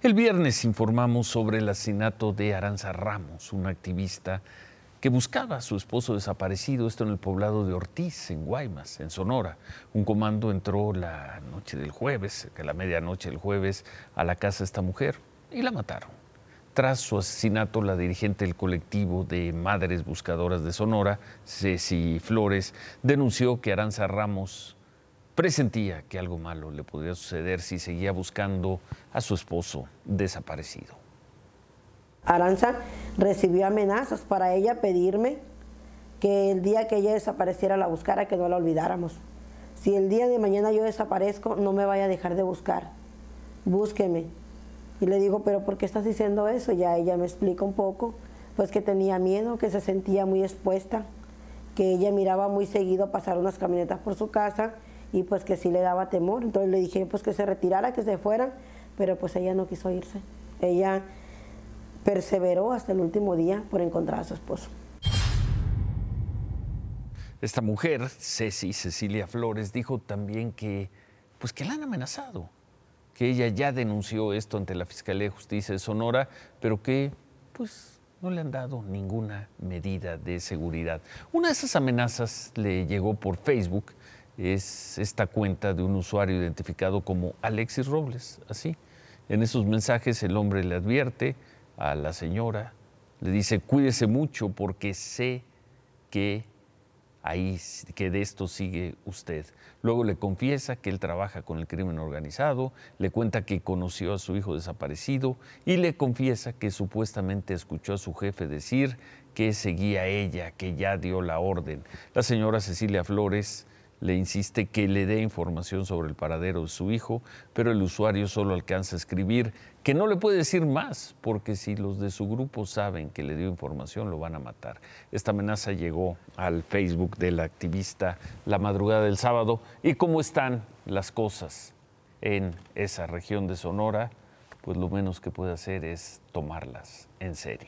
El viernes informamos sobre el asesinato de Aranza Ramos, una activista que buscaba a su esposo desaparecido, esto en el poblado de Ortiz, en Guaymas, en Sonora. Un comando entró la noche del jueves, que la medianoche del jueves, a la casa de esta mujer y la mataron. Tras su asesinato, la dirigente del colectivo de Madres Buscadoras de Sonora, Ceci Flores, denunció que Aranza Ramos presentía que algo malo le podría suceder si seguía buscando a su esposo desaparecido. Aranza recibió amenazas para ella pedirme que el día que ella desapareciera la buscara, que no la olvidáramos. Si el día de mañana yo desaparezco, no me vaya a dejar de buscar. Búsqueme. Y le digo, pero ¿por qué estás diciendo eso? Ya ella me explica un poco, pues que tenía miedo, que se sentía muy expuesta, que ella miraba muy seguido pasar unas camionetas por su casa y pues que sí le daba temor. Entonces le dije pues que se retirara, que se fuera, pero pues ella no quiso irse. Ella perseveró hasta el último día por encontrar a su esposo. Esta mujer, Ceci Cecilia Flores, dijo también que pues que la han amenazado, que ella ya denunció esto ante la Fiscalía de Justicia de Sonora, pero que pues no le han dado ninguna medida de seguridad. Una de esas amenazas le llegó por Facebook es esta cuenta de un usuario identificado como Alexis Robles, así. En esos mensajes el hombre le advierte a la señora, le dice, cuídese mucho porque sé que ahí que de esto sigue usted. Luego le confiesa que él trabaja con el crimen organizado, le cuenta que conoció a su hijo desaparecido y le confiesa que supuestamente escuchó a su jefe decir que seguía ella, que ya dio la orden. La señora Cecilia Flores le insiste que le dé información sobre el paradero de su hijo, pero el usuario solo alcanza a escribir que no le puede decir más, porque si los de su grupo saben que le dio información, lo van a matar. Esta amenaza llegó al Facebook del activista la madrugada del sábado. ¿Y cómo están las cosas en esa región de Sonora? Pues lo menos que puede hacer es tomarlas en serio.